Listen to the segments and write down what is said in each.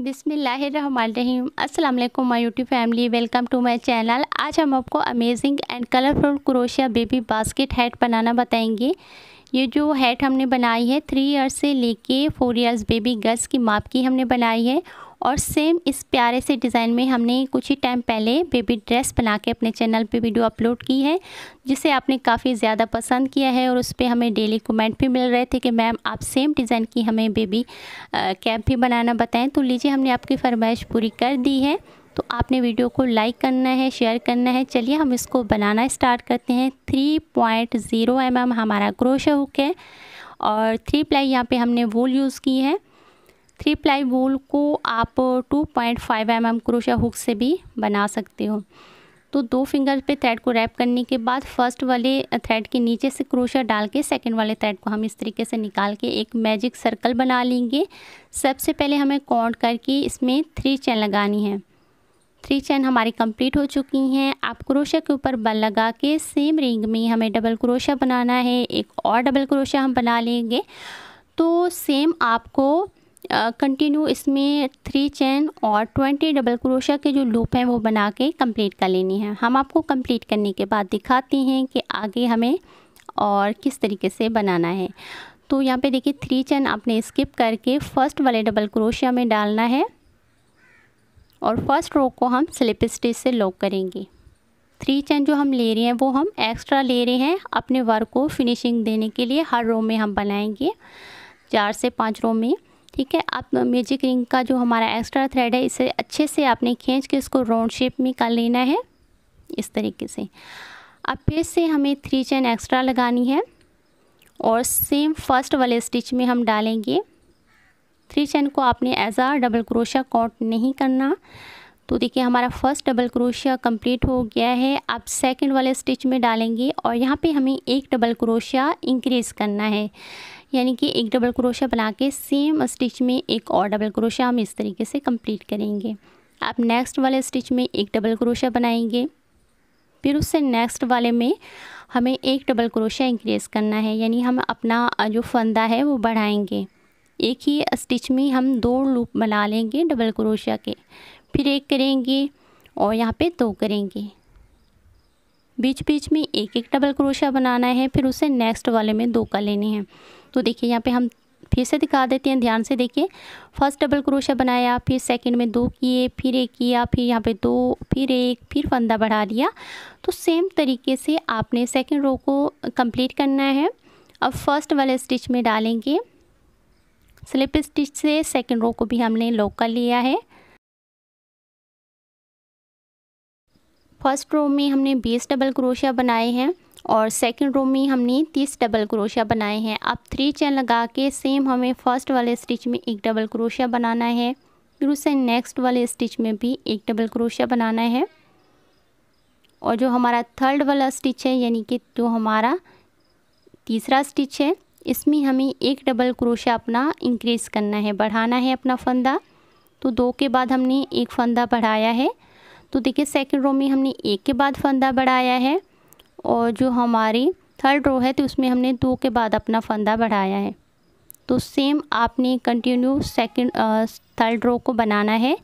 बिसमीम अल्लाम my YouTube family welcome to my channel आज हम आपको amazing and colourful crochet baby basket head बनाना बताएंगे ये जो हेड हमने बनाई है थ्री ईयर्स से लेके फोर ईयर्स बेबी गर्ल्स की माप की हमने बनाई है और सेम इस प्यारे से डिज़ाइन में हमने कुछ ही टाइम पहले बेबी ड्रेस बना के अपने चैनल पे वीडियो अपलोड की है जिसे आपने काफ़ी ज़्यादा पसंद किया है और उस पर हमें डेली कमेंट भी मिल रहे थे कि मैम आप सेम डिज़ाइन की हमें बेबी कैप भी बनाना बताएं तो लीजिए हमने आपकी फरमाइश पूरी कर दी है तो आपने वीडियो को लाइक करना है शेयर करना है चलिए हम इसको बनाना स्टार्ट करते हैं three point zero M M हमारा क्रोशा हुक है और थ्री प्लाई यहाँ पे हमने वूल यूज़ की है थ्री प्लाई वूल को आप two point five M M crochet hook से भी बना सकते हो तो दो फिंगर पे थ्रेड को रैप करने के बाद फर्स्ट वाले थ्रेड के नीचे से क्रोशिया डाल के सेकेंड वाले थ्रेड को हम इस तरीके से निकाल के एक मैजिक सर्कल बना लेंगे सबसे पहले हमें काउंट करके इसमें थ्री चैन लगानी है थ्री चैन हमारी कंप्लीट हो चुकी हैं आप क्रोशिया के ऊपर बल लगा के सेम रिंग में हमें डबल क्रोशिया बनाना है एक और डबल क्रोशिया हम बना लेंगे तो सेम आपको कंटिन्यू इसमें थ्री चैन और ट्वेंटी डबल क्रोशा के जो लूप हैं वो बना के कंप्लीट कर लेनी है हम आपको कंप्लीट करने के बाद दिखाते हैं कि आगे हमें और किस तरीके से बनाना है तो यहाँ पे देखिए थ्री चैन आपने स्किप करके फर्स्ट वाले डबल क्रोशिया में डालना है और फर्स्ट रो को हम स्लिप स्टिच से लॉक करेंगे थ्री चैन जो हम ले रहे हैं वो हम एक्स्ट्रा ले रहे हैं अपने वर्क को फिनिशिंग देने के लिए हर रो में हम बनाएंगे चार से पाँच रो में ठीक है आप मैजिक रिंग का जो हमारा एक्स्ट्रा थ्रेड है इसे अच्छे से आपने खींच के इसको राउंड शेप में कर लेना है इस तरीके से अब फिर से हमें थ्री चैन एक्स्ट्रा लगानी है और सेम फर्स्ट वाले स्टिच में हम डालेंगे थ्री चैन को आपने as a double crochet count नहीं करना तो देखिए हमारा फर्स्ट डबल क्रोशिया कंप्लीट हो गया है आप सेकंड वाले स्टिच में डालेंगे और यहाँ पे हमें एक डबल क्रोशिया इंक्रीज़ करना है यानी कि एक डबल क्रोशा बना के सेम स्टिच में एक और डबल क्रोशा हम इस तरीके से कंप्लीट करेंगे आप नेक्स्ट वाले स्टिच में एक डबल क्रोशा बनाएंगे फिर उससे नेक्स्ट वाले में हमें एक डबल क्रोशा इंक्रीज़ करना है यानी हम अपना जो फंदा है वो बढ़ाएंगे एक ही स्टिच में हम दो लूप बना लेंगे डबल क्रोशा के फिर एक करेंगे और यहाँ पे दो करेंगे बीच बीच में एक एक डबल क्रोशा बनाना है फिर उसे नेक्स्ट वाले में दो का लेने हैं तो देखिए यहाँ पे हम फिर से दिखा देते हैं ध्यान से देखिए फर्स्ट डबल क्रोशा बनाया फिर सेकंड में दो किए फिर एक किया फिर यहाँ पे दो फिर एक फिर फंदा बढ़ा दिया तो सेम तरीके से आपने सेकंड रो को कंप्लीट करना है अब फर्स्ट वाले स्टिच में डालेंगे स्लिप स्टिच से सेकंड रो को भी हमने लॉक कर लिया है फर्स्ट रो में हमने बीस डबल क्रोशिया बनाए हैं और सेकंड रो में हमने तीस डबल क्रोशिया बनाए हैं अब थ्री चैन लगा के सेम हमें फर्स्ट वाले स्टिच में एक डबल क्रोशिया बनाना है फिर उसे नेक्स्ट वाले स्टिच में भी एक डबल क्रोशिया बनाना है और जो हमारा थर्ड वाला स्टिच है यानी कि जो हमारा तीसरा स्टिच है इसमें हमें एक डबल क्रोशिया अपना इंक्रीज़ करना है बढ़ाना है अपना फंदा तो दो के बाद हमने एक फंदा बढ़ाया है तो देखिए सेकंड रो में हमने एक के बाद फंदा बढ़ाया है और जो हमारी थर्ड रो है तो उसमें हमने दो के बाद अपना फंदा बढ़ाया है तो सेम आपने कंटिन्यू सेकंड थर्ड रो को बनाना है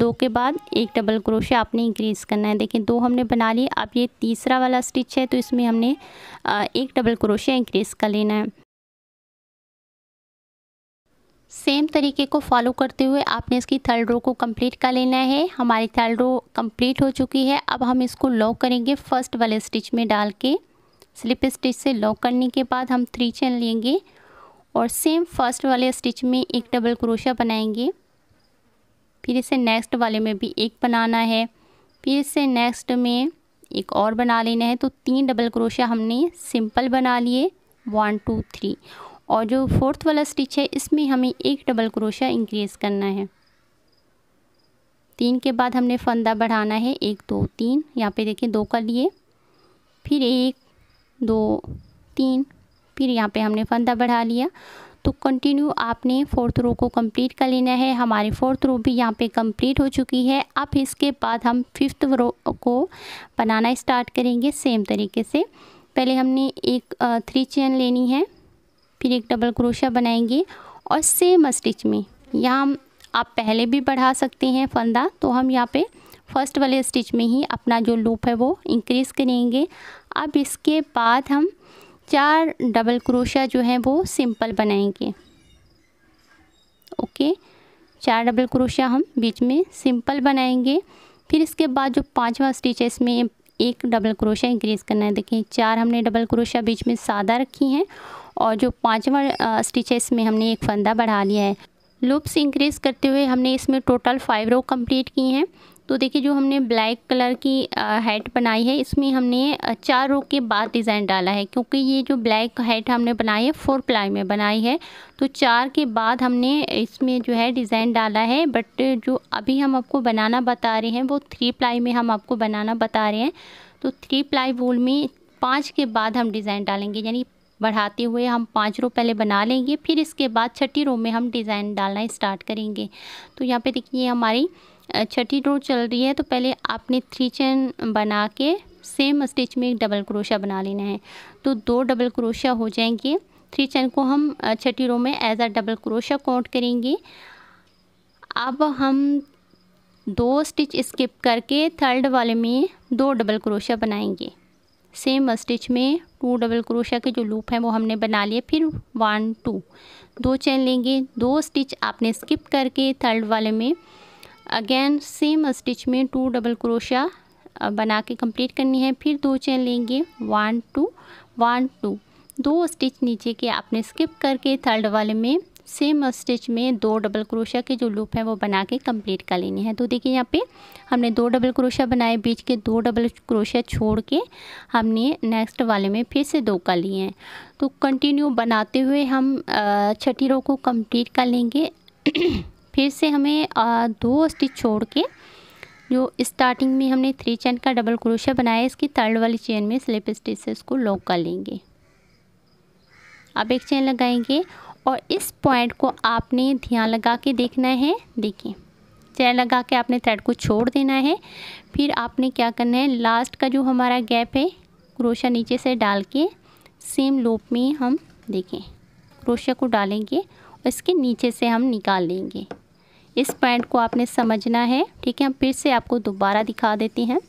दो के बाद एक डबल क्रोशे आपने इंक्रीज़ करना है देखिए दो हमने बना लिए अब ये तीसरा वाला स्टिच है तो इसमें हमने एक डबल क्रोशे इंक्रीज़ कर लेना है सेम तरीके को फॉलो करते हुए आपने इसकी थर्ड रो को कंप्लीट कर लेना है हमारी थर्ड रो कंप्लीट हो चुकी है अब हम इसको लॉक करेंगे फर्स्ट वाले स्टिच में डाल के स्लिप स्टिच से लॉक करने के बाद हम थ्री चेन लेंगे और सेम फर्स्ट वाले स्टिच में एक डबल क्रोशा बनाएंगे फिर इसे नेक्स्ट वाले में भी एक बनाना है फिर इसे नेक्स्ट में एक और बना लेना है तो तीन डबल क्रोशा हमने सिंपल बना लिए वन टू थ्री और जो फोर्थ वाला स्टिच है इसमें हमें एक डबल क्रोशा इंक्रीज़ करना है तीन के बाद हमने फंदा बढ़ाना है एक दो तीन यहाँ पे देखिए दो कर लिए फिर एक दो तीन फिर यहाँ पे हमने फंदा बढ़ा लिया तो कंटिन्यू आपने फोर्थ रो को कंप्लीट कर लेना है हमारे फोर्थ रो भी यहाँ पे कंप्लीट हो चुकी है अब इसके बाद हम फिफ्थ रो को बनाना स्टार्ट करेंगे सेम तरीके से पहले हमने एक थ्री चेन लेनी है फिर एक डबल क्रोशा बनाएंगे और सेम स्टिच में यहाँ आप पहले भी बढ़ा सकते हैं फंदा तो हम यहाँ पे फर्स्ट वाले स्टिच में ही अपना जो लूप है वो इंक्रीज़ करेंगे अब इसके बाद हम चार डबल क्रोशा जो है वो सिंपल बनाएंगे ओके चार डबल क्रोशा हम बीच में सिंपल बनाएंगे फिर इसके बाद जो पांचवा स्टिच है इसमें एक डबल क्रोशा इंक्रीज़ करना है देखिए चार हमने डबल क्रोशा बीच में सादा रखी हैं और जो पाँचवा स्टिच है इसमें हमने एक फंदा बढ़ा लिया है लूप्स इंक्रीज़ करते हुए हमने इसमें टोटल फाइव रो कंप्लीट की हैं तो देखिए जो हमने ब्लैक कलर की हेड बनाई है इसमें हमने चार रो के बाद डिज़ाइन डाला है क्योंकि ये जो ब्लैक हेड हमने बनाई है फोर प्लाई में बनाई है तो चार के बाद हमने इसमें जो है डिज़ाइन डाला है बट जो अभी हम आपको बनाना बता रहे हैं वो थ्री प्लाई में हम आपको बनाना बता रहे हैं तो थ्री प्लाई वूल में पाँच के बाद हम डिज़ाइन डालेंगे यानी बढ़ाते हुए हम पाँच रो पहले बना लेंगे फिर इसके बाद छठी रो में हम डिज़ाइन डालना स्टार्ट करेंगे तो यहाँ पे देखिए हमारी छठी रो चल रही है तो पहले आपने थ्री चेन बना के सेम स्टिच में एक डबल क्रोशा बना लेना है तो दो डबल क्रोशा हो जाएंगे थ्री चेन को हम छठी रो में as a double crochet count करेंगे अब हम दो स्टिच स्किप करके थर्ड वाले में दो डबल क्रोशा बनाएंगे सेम स्टिच में टू डबल क्रोशिया के जो लूप हैं वो हमने बना लिए फिर वन टू दो चैन लेंगे दो स्टिच आपने स्किप करके थर्ड वाले में अगेन सेम स्टिच में टू डबल क्रोशिया बना के कंप्लीट करनी है फिर दो चैन लेंगे वन टू वन टू दो स्टिच नीचे के आपने स्किप करके थर्ड वाले में सेम स्टिच uh, में दो डबल क्रोशा के जो लूप है वो बना के कंप्लीट कर लेनी है तो देखिए यहाँ पे हमने दो डबल क्रोशा बनाए बीच के दो डबल क्रोशा छोड़ के हमने नेक्स्ट वाले में फिर से दो कर लिए हैं तो कंटिन्यू बनाते हुए हम uh, छठी रो को कंप्लीट कर लेंगे फिर से हमें uh, दो स्टिच छोड़ के जो स्टार्टिंग में हमने थ्री चैन का डबल क्रोशा बनाया इसकी थर्ड वाली चेन में स्लिप स्टिच से इसको लॉक कर लेंगे अब एक चेन लगाएंगे और इस पॉइंट को आपने ध्यान लगा के देखना है देखिए चैन लगा के आपने थ्रेड को छोड़ देना है फिर आपने क्या करना है लास्ट का जो हमारा गैप है क्रोशा नीचे से डाल के सेम लोप में हम देखें क्रोशा को डालेंगे और इसके नीचे से हम निकाल लेंगे इस पॉइंट को आपने समझना है ठीक है हम फिर से आपको दोबारा दिखा देते हैं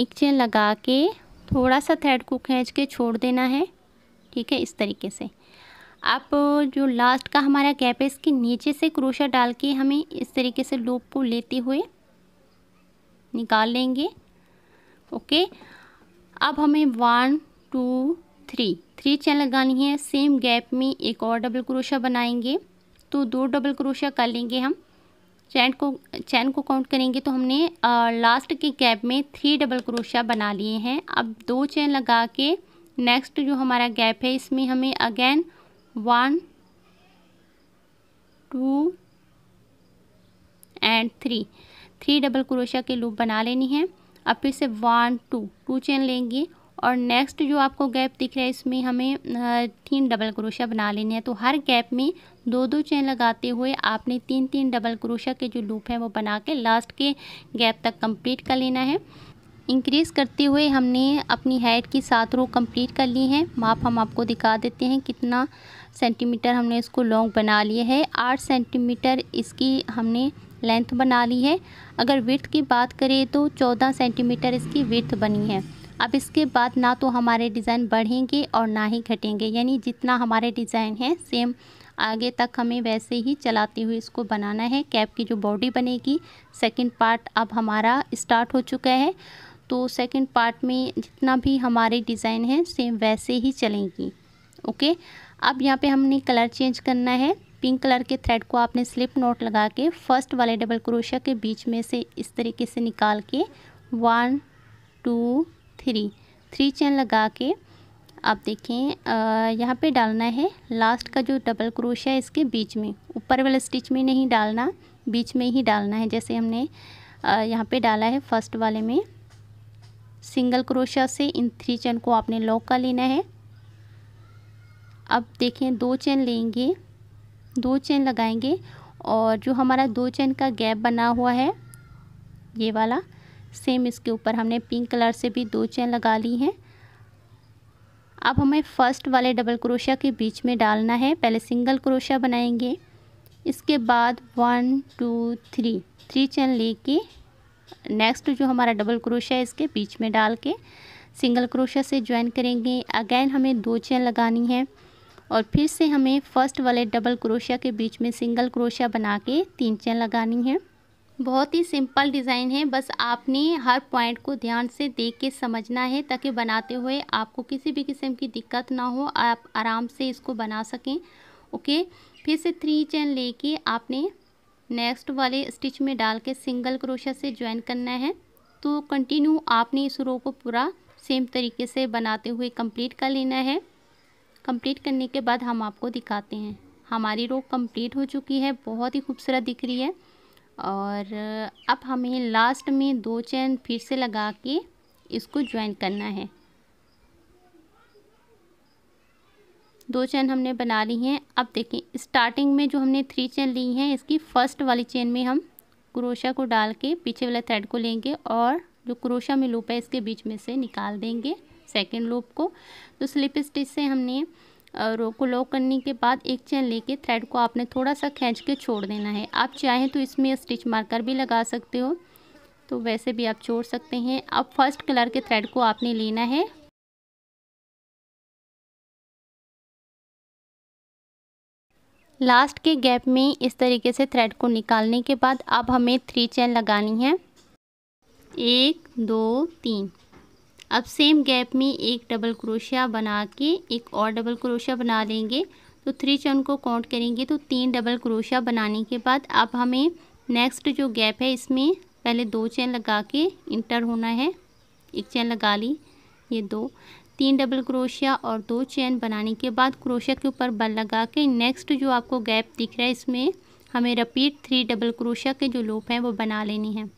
एक चैन लगा के थोड़ा सा थ्रेड को खींच के छोड़ देना है ठीक है इस तरीके से आप जो लास्ट का हमारा गैप है इसके नीचे से क्रोशा डाल के हमें इस तरीके से लूप को लेते हुए निकाल लेंगे ओके अब हमें one two three three chain लगानी है सेम गैप में एक और डबल क्रोशा बनाएंगे तो दो डबल क्रोशा कर लेंगे हम चैन को चैन को काउंट करेंगे तो हमने आ, लास्ट के गैप में थ्री डबल क्रोशा बना लिए हैं अब दो चैन लगा के नेक्स्ट जो हमारा गैप है इसमें हमें again one two and three three double crochet की लूप बना लेनी है अब फिर से वन टू टू चेन लेंगे और नेक्स्ट जो आपको गैप दिख रहा है इसमें हमें तीन डबल क्रोशिया बना लेने हैं तो हर गैप में दो दो चेन लगाते हुए आपने तीन तीन डबल क्रोशिया के जो लूप है वो बना के लास्ट के गैप तक कंप्लीट कर लेना है इंक्रीज़ करते हुए हमने अपनी हेड की सात रो कंप्लीट कर ली हैं माप हम आपको दिखा देते हैं कितना सेंटीमीटर हमने इसको लॉन्ग बना लिया है आठ सेंटीमीटर इसकी हमने लेंथ बना ली है अगर विर्थ की बात करें तो चौदह सेंटीमीटर इसकी विर्थ बनी है अब इसके बाद ना तो हमारे डिज़ाइन बढ़ेंगे और ना ही घटेंगे यानी जितना हमारे डिज़ाइन है सेम आगे तक हमें वैसे ही चलाते हुए इसको बनाना है कैप की जो बॉडी बनेगी सेकंड पार्ट अब हमारा स्टार्ट हो चुका है तो सेकंड पार्ट में जितना भी हमारे डिज़ाइन है सेम वैसे ही चलेंगी ओके अब यहाँ पे हमने कलर चेंज करना है पिंक कलर के थ्रेड को आपने स्लिप नोट लगा के फर्स्ट वाले डबल क्रोशिया के बीच में से इस तरीके से निकाल के one two three three chain लगा के आप देखें यहाँ पे डालना है लास्ट का जो डबल क्रोशिया है इसके बीच में ऊपर वाले स्टिच में नहीं डालना बीच में ही डालना है जैसे हमने यहाँ पे डाला है फर्स्ट वाले में सिंगल क्रोशा से इन थ्री चैन को आपने लॉक कर लेना है अब देखें दो चैन लेंगे दो चैन लगाएंगे और जो हमारा दो चैन का गैप बना हुआ है ये वाला सेम इसके ऊपर हमने पिंक कलर से भी दो चैन लगा ली हैं अब हमें फ़र्स्ट वाले डबल क्रोशिया के बीच में डालना है पहले सिंगल क्रोशिया बनाएंगे इसके बाद one two three three chain लेके नेक्स्ट जो हमारा डबल क्रोशा है इसके बीच में डाल के सिंगल क्रोशा से ज्वाइन करेंगे अगेन हमें दो चेन लगानी है और फिर से हमें फर्स्ट वाले डबल क्रोशिया के बीच में सिंगल क्रोशिया बना के तीन चेन लगानी है बहुत ही सिंपल डिज़ाइन है बस आपने हर पॉइंट को ध्यान से देख के समझना है ताकि बनाते हुए आपको किसी भी किस्म की दिक्कत ना हो आप आराम से इसको बना सकें ओके फिर से थ्री चेन लेके आपने नेक्स्ट वाले स्टिच में डाल के सिंगल क्रोशा से ज्वाइन करना है तो कंटिन्यू आपने इस रो को पूरा सेम तरीके से बनाते हुए कंप्लीट कर लेना है कंप्लीट करने के बाद हम आपको दिखाते हैं हमारी रो कंप्लीट हो चुकी है बहुत ही खूबसूरत दिख रही है और अब हमें लास्ट में दो चैन फिर से लगा के इसको ज्वाइन करना है दो चैन हमने बना ली हैं अब देखें स्टार्टिंग में जो हमने थ्री चैन ली हैं इसकी फ़र्स्ट वाली चेन में हम क्रोशा को डाल के पीछे वाला थ्रेड को लेंगे और जो क्रोशा में लूप है इसके बीच में से निकाल देंगे सेकेंड लूप को तो स्लिप स्टिच से हमने रो को लॉक करने के बाद एक चैन लेके थ्रेड को आपने थोड़ा सा खींच के छोड़ देना है आप चाहें तो इसमें स्टिच मार्कर भी लगा सकते हो तो वैसे भी आप छोड़ सकते हैं अब फर्स्ट कलर के थ्रेड को आपने लेना है लास्ट के गैप में इस तरीके से थ्रेड को निकालने के बाद अब हमें थ्री चैन लगानी है एक दो तीन अब सेम गैप में एक डबल क्रोशिया बना के एक और डबल क्रोशिया बना लेंगे तो थ्री चैन को काउंट करेंगे तो तीन डबल क्रोशिया बनाने के बाद अब हमें नेक्स्ट जो गैप है इसमें पहले दो चैन लगा के इंटर होना है एक चैन लगा ली ये दो तीन डबल क्रोशिया और दो चैन बनाने के बाद क्रोशिया के ऊपर बल लगा के नेक्स्ट जो आपको गैप दिख रहा है इसमें हमें रिपीट थ्री डबल क्रोशिया के जो लूप हैं वो बना लेनी है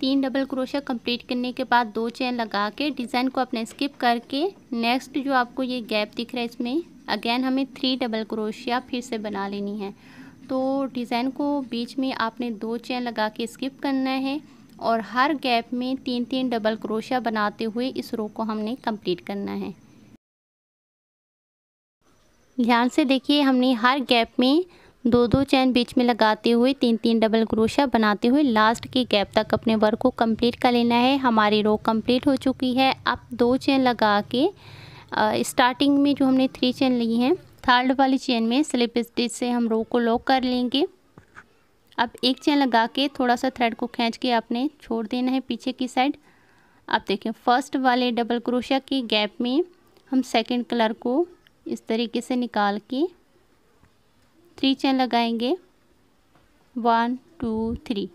तीन डबल क्रोशिया कंप्लीट करने के बाद दो चैन लगा के डिज़ाइन को अपने स्किप करके नेक्स्ट जो आपको ये गैप दिख रहा है इसमें अगेन हमें थ्री डबल क्रोशिया फिर से बना लेनी है तो डिज़ाइन को बीच में आपने दो चैन लगा के स्किप करना है और हर गैप में तीन तीन डबल क्रोशिया बनाते हुए इस रो को हमने कंप्लीट करना है ध्यान से देखिए हमने हर गैप में दो दो चैन बीच में लगाते हुए तीन तीन डबल क्रोशा बनाते हुए लास्ट के गैप तक अपने वर्क को कंप्लीट कर लेना है हमारी रो कंप्लीट हो चुकी है अब दो चैन लगा के स्टार्टिंग में जो हमने थ्री चेन ली हैं थर्ड वाली चेन में स्लिप स्टिच से हम रो को लॉक कर लेंगे अब एक चेन लगा के थोड़ा सा थ्रेड को खींच के आपने छोड़ देना है पीछे की साइड आप देखें फर्स्ट वाले डबल क्रोशा के गैप में हम सेकंड कलर को इस तरीके से निकाल के थ्री चेन लगाएंगे वन टू थ्री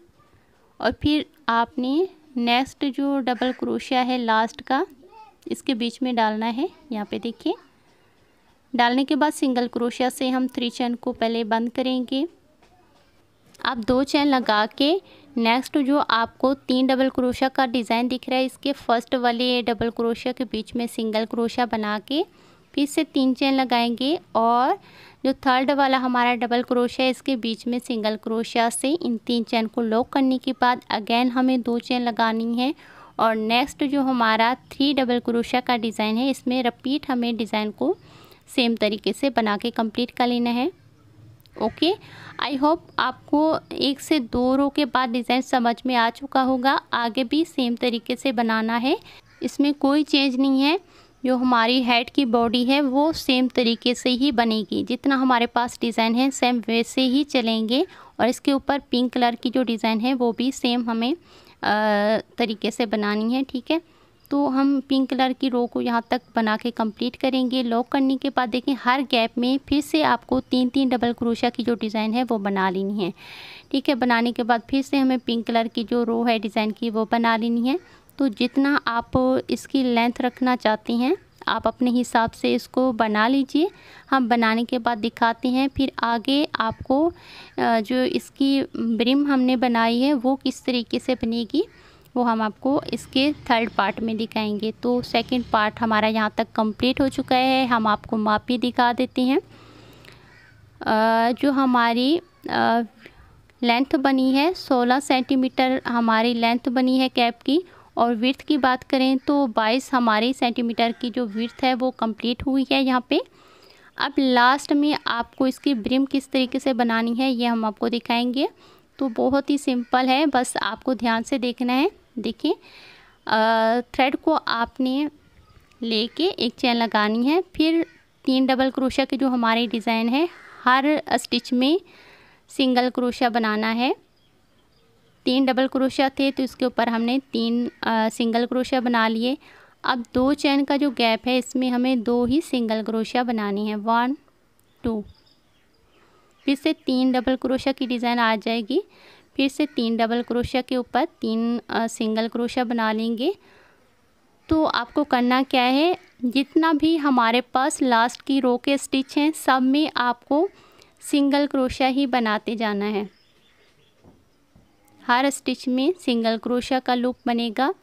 और फिर आपने नेक्स्ट जो डबल क्रोशिया है लास्ट का इसके बीच में डालना है यहाँ पे देखिए डालने के बाद सिंगल क्रोशिया से हम थ्री चैन को पहले बंद करेंगे आप दो चैन लगा के नेक्स्ट जो आपको तीन डबल क्रोशिया का डिज़ाइन दिख रहा है इसके फर्स्ट वाले डबल क्रोशिया के बीच में सिंगल क्रोशिया बना के फिर से तीन चैन लगाएंगे और जो थर्ड वाला हमारा डबल क्रोशिया है इसके बीच में सिंगल क्रोशिया से इन तीन चैन को लॉक करने के बाद अगेन हमें दो चैन लगानी है और नेक्स्ट जो हमारा थ्री डबल क्रोशा का डिज़ाइन है इसमें रिपीट हमें डिज़ाइन को सेम तरीके से बना के कम्प्लीट कर लेना है ओके आई होप आपको एक से दो रो के बाद डिज़ाइन समझ में आ चुका होगा आगे भी सेम तरीके से बनाना है इसमें कोई चेंज नहीं है जो हमारी हेड की बॉडी है वो सेम तरीके से ही बनेगी जितना हमारे पास डिज़ाइन है सेम वैसे ही चलेंगे और इसके ऊपर पिंक कलर की जो डिज़ाइन है वो भी सेम हमें तरीके से बनानी है ठीक है तो हम पिंक कलर की रो को यहाँ तक बना के कंप्लीट करेंगे लॉक करने के बाद देखें हर गैप में फिर से आपको तीन तीन डबल क्रोशा की जो डिज़ाइन है वो बना लेनी है ठीक है बनाने के बाद फिर से हमें पिंक कलर की जो रो है डिज़ाइन की वो बना लेनी है तो जितना आप इसकी लेंथ रखना चाहती हैं आप अपने हिसाब से इसको बना लीजिए हम बनाने के बाद दिखाते हैं फिर आगे आपको जो इसकी ब्रिम हमने बनाई है वो किस तरीके से बनेगी वो हम आपको इसके थर्ड पार्ट में दिखाएंगे तो सेकंड पार्ट हमारा यहाँ तक कंप्लीट हो चुका है हम आपको मापी दिखा देते हैं जो हमारी लेंथ बनी है 16 सेंटीमीटर हमारी लेंथ बनी है कैप की और विर्थ की बात करें तो बाईस हमारे सेंटीमीटर की जो विर्थ है वो कंप्लीट हुई है यहाँ पे अब लास्ट में आपको इसकी ब्रिम किस तरीके से बनानी है ये हम आपको दिखाएंगे तो बहुत ही सिंपल है बस आपको ध्यान से देखना है देखिए थ्रेड को आपने लेके एक चैन लगानी है फिर तीन डबल क्रोशा के जो हमारे डिज़ाइन है हर स्टिच में सिंगल क्रोशा बनाना है तीन डबल क्रोशिया थे तो इसके ऊपर हमने तीन आ, सिंगल क्रोशिया बना लिए अब दो चैन का जो गैप है इसमें हमें दो ही सिंगल क्रोशिया बनानी है वन टू फिर से तीन डबल क्रोशिया की डिज़ाइन आ जाएगी फिर से तीन डबल क्रोशिया के ऊपर तीन आ, सिंगल क्रोशिया बना लेंगे तो आपको करना क्या है जितना भी हमारे पास लास्ट की रो के स्टिच हैं सब में आपको सिंगल क्रोशिया ही बनाते जाना है हर स्टिच में सिंगल क्रोशा का लूप बनेगा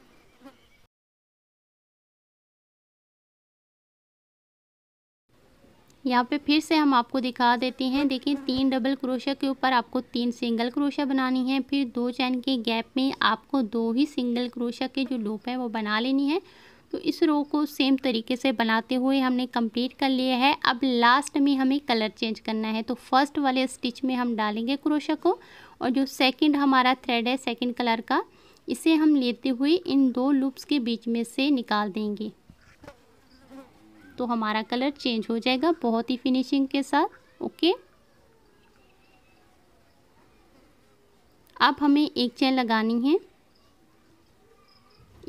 यहाँ पे फिर से हम आपको दिखा देते हैं देखिए तीन डबल क्रोशिया के ऊपर आपको तीन सिंगल क्रोशा बनानी है फिर दो चैन के गैप में आपको दो ही सिंगल क्रोशा के जो लूप है वो बना लेनी है तो इस रो को सेम तरीके से बनाते हुए हमने कंप्लीट कर लिया है अब लास्ट में हमें कलर चेंज करना है तो फर्स्ट वाले स्टिच में हम डालेंगे क्रोशा को और जो सेकंड हमारा थ्रेड है सेकंड कलर का इसे हम लेते हुए इन दो लूप्स के बीच में से निकाल देंगे तो हमारा कलर चेंज हो जाएगा बहुत ही फिनिशिंग के साथ ओके अब हमें एक चैन लगानी है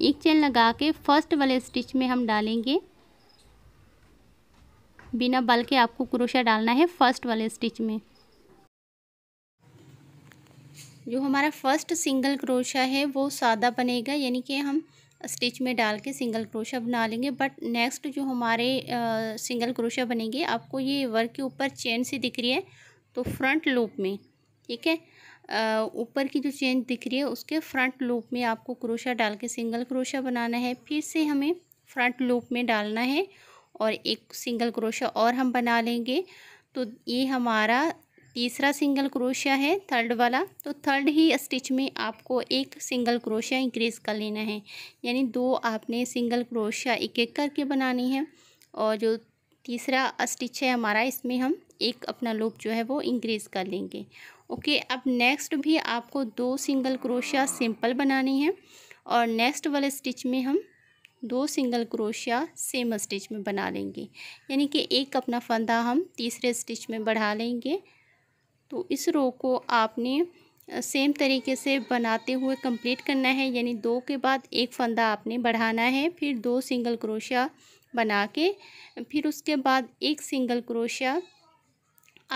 एक चैन लगा के फर्स्ट वाले स्टिच में हम डालेंगे बिना बल के आपको क्रोशा डालना है फर्स्ट वाले स्टिच में जो हमारा फर्स्ट सिंगल क्रोशा है वो सादा बनेगा यानी कि हम स्टिच में डाल के सिंगल क्रोशा बना लेंगे बट नेक्स्ट जो हमारे आ, सिंगल क्रोशा बनेंगे आपको ये वर्क के ऊपर चेन सी दिख रही है तो फ्रंट लूप में ठीक है ऊपर की जो चेन दिख रही है उसके फ्रंट लूप में आपको क्रोशा डाल के सिंगल क्रोशा बनाना है फिर से हमें फ्रंट लूप में डालना है और एक सिंगल क्रोशा और हम बना लेंगे तो ये हमारा तीसरा सिंगल क्रोशिया है थर्ड वाला तो थर्ड ही स्टिच में आपको एक सिंगल क्रोशिया इंक्रीज़ कर लेना है यानी दो आपने सिंगल क्रोशिया एक एक करके बनानी है और जो तीसरा स्टिच है हमारा इसमें हम एक अपना लूप जो है वो इंक्रीज़ कर लेंगे ओके अब नेक्स्ट भी आपको दो सिंगल क्रोशिया सिंपल बनानी है और नेक्स्ट वाले स्टिच में हम दो सिंगल क्रोशिया सेम स्टिच में बना लेंगे यानी कि एक अपना फंदा हम तीसरे स्टिच में बढ़ा लेंगे तो इस रो को आपने सेम तरीके से बनाते हुए कंप्लीट करना है यानी दो के बाद एक फंदा आपने बढ़ाना है फिर दो सिंगल क्रोशिया बना के फिर उसके बाद एक सिंगल क्रोशिया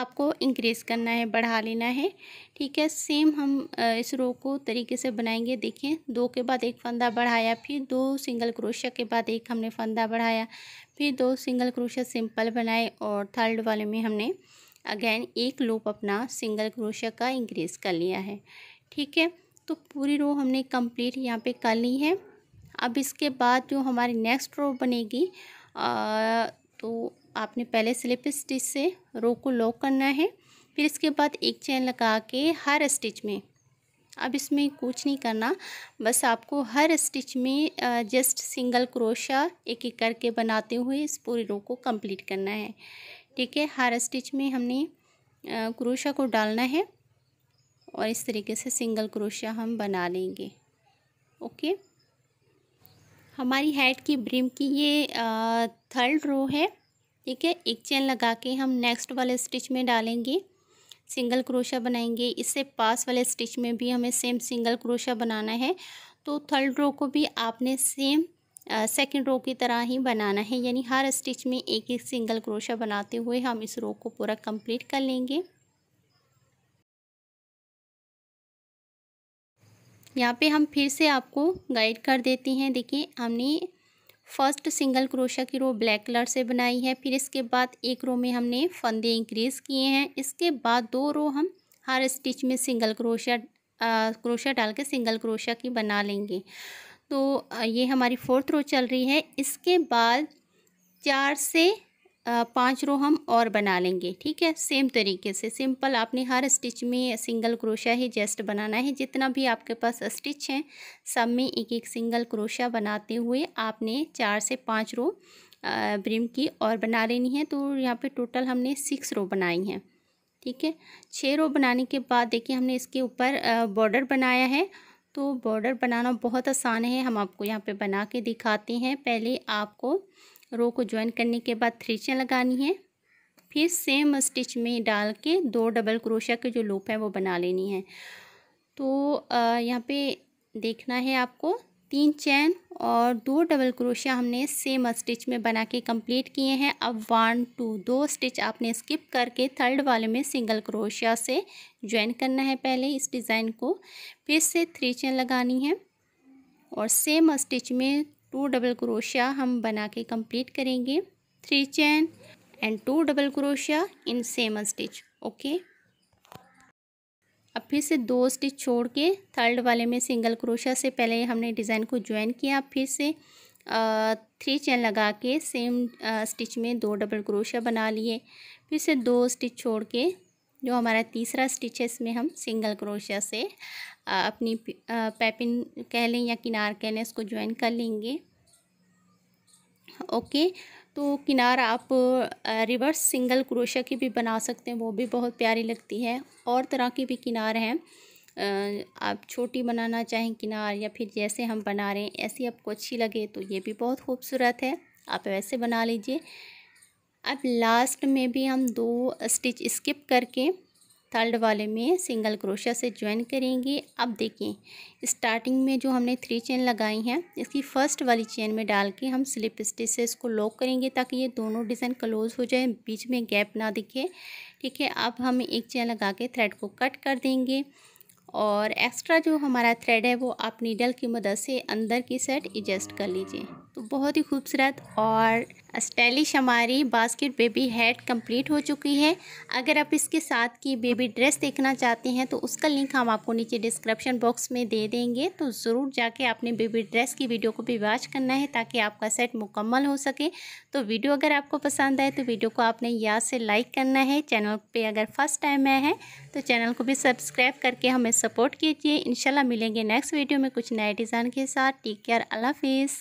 आपको इंक्रीज़ करना है बढ़ा लेना है ठीक है सेम हम इस रो को तरीके से बनाएंगे देखें दो के बाद एक फंदा बढ़ाया फिर दो सिंगल क्रोशिया के बाद एक हमने फंदा बढ़ाया फिर दो सिंगल क्रोशिया सिंपल बनाए और थर्ड वाले में हमने अगेन एक लूप अपना सिंगल क्रोशिया का इंक्रीज़ कर लिया है ठीक है तो पूरी रो हमने कंप्लीट यहाँ पे कर ली है अब इसके बाद जो हमारी नेक्स्ट रो बनेगी आ, तो आपने पहले स्लिप स्टिच से रो को लॉक करना है फिर इसके बाद एक चैन लगा के हर स्टिच में अब इसमें कुछ नहीं करना बस आपको हर स्टिच में जस्ट सिंगल क्रोशा एक एक करके बनाते हुए इस पूरी रो को कंप्लीट करना है ठीक है हर स्टिच में हमने क्रोशा को डालना है और इस तरीके से सिंगल क्रोशा हम बना लेंगे ओके हमारी हेड की ब्रिम की ये थर्ड रो है ठीक है एक चेन लगा के हम नेक्स्ट वाले स्टिच में डालेंगे सिंगल क्रोशा बनाएंगे इससे पास वाले स्टिच में भी हमें सेम सिंगल क्रोशा बनाना है तो थर्ड रो को भी आपने सेम सेकंड रो की तरह ही बनाना है यानी हर स्टिच में एक एक सिंगल क्रोशा बनाते हुए हम इस रो को पूरा कंप्लीट कर लेंगे यहाँ पे हम फिर से आपको गाइड कर देते हैं देखिए हमने फर्स्ट सिंगल क्रोशा की रो ब्लैक कलर से बनाई है फिर इसके बाद एक रो में हमने फंदे इंक्रीज़ किए हैं इसके बाद दो रो हम हर स्टिच में सिंगल क्रोशा क्रोशा डाल के सिंगल क्रोशा की बना लेंगे तो ये हमारी फोर्थ रो चल रही है इसके बाद चार से पांच रो हम और बना लेंगे ठीक है सेम तरीके से सिंपल आपने हर स्टिच में सिंगल क्रोशा ही जस्ट बनाना है जितना भी आपके पास स्टिच हैं सब में एक एक सिंगल क्रोशा बनाते हुए आपने चार से पांच रो ब्रिम की और बना लेनी है तो यहाँ पे टोटल हमने सिक्स रो बनाई हैं ठीक है छः रो बनाने के बाद देखिए हमने इसके ऊपर बॉर्डर बनाया है तो बॉर्डर बनाना बहुत आसान है हम आपको यहाँ पे बना के दिखाते हैं पहले आपको रो को ज्वाइन करने के बाद थ्री चेन लगानी है फिर सेम स्टिच में डाल के दो डबल क्रोशा के जो लूप है वो बना लेनी है तो यहाँ पे देखना है आपको तीन चैन और दो डबल क्रोशिया हमने सेम स्टिच में बना के कम्प्लीट किए हैं अब वन टू दो स्टिच आपने स्किप करके थर्ड वाले में सिंगल क्रोशिया से ज्वाइन करना है पहले इस डिज़ाइन को फिर से थ्री चैन लगानी है और सेम स्टिच में टू डबल क्रोशिया हम बना के कम्प्लीट करेंगे three chain and two double क्रोशिया इन सेम स्टिच ओके अब फिर से दो स्टिच छोड़ के थर्ड वाले में सिंगल क्रोशा से पहले हमने डिज़ाइन को ज्वाइन किया फिर से थ्री चेन लगा के सेम स्टिच में दो डबल क्रोशा बना लिए फिर से दो स्टिच छोड़ के जो हमारा तीसरा स्टिच है इसमें हम सिंगल क्रोशिया से अपनी पैपिन कह लें या किनार कह लें इसको ज्वाइन कर लेंगे ओके तो किनारा आप रिवर्स सिंगल क्रोशा की भी बना सकते हैं वो भी बहुत प्यारी लगती है और तरह के भी किनार हैं आप छोटी बनाना चाहें किनार या फिर जैसे हम बना रहे हैं ऐसी आपको अच्छी लगे तो ये भी बहुत खूबसूरत है आप वैसे बना लीजिए अब लास्ट में भी हम दो स्टिच स्किप करके थर्ड वाले में सिंगल क्रोशिया से ज्वाइन करेंगे अब देखिए स्टार्टिंग में जो हमने थ्री चेन लगाई हैं इसकी फ़र्स्ट वाली चेन में डाल के हम स्लिप स्टिच से इसको लॉक करेंगे ताकि ये दोनों डिज़ाइन क्लोज हो जाए बीच में गैप ना दिखे ठीक है अब हम एक चेन लगा के थ्रेड को कट कर देंगे और एक्स्ट्रा जो हमारा थ्रेड है वो आप नीडल की मदद से अंदर की सेट एडजस्ट कर लीजिए तो बहुत ही खूबसूरत और स्टाइलिश हमारी बास्केट बेबी हेड कंप्लीट हो चुकी है अगर आप इसके साथ की बेबी ड्रेस देखना चाहते हैं तो उसका लिंक हम आपको नीचे डिस्क्रिप्शन बॉक्स में दे देंगे तो ज़रूर जाके आपने बेबी ड्रेस की वीडियो को भी वॉच करना है ताकि आपका सेट मुकम्मल हो सके तो वीडियो अगर आपको पसंद आए तो वीडियो को आपने याद से लाइक करना है चैनल पर अगर फर्स्ट टाइम आए हैं तो चैनल को भी सब्सक्राइब करके हमें सपोर्ट कीजिए इंशाल्लाह मिलेंगे नेक्स्ट वीडियो में कुछ नए डिज़ाइन के साथ टेक केयर अल्लाह हाफिज़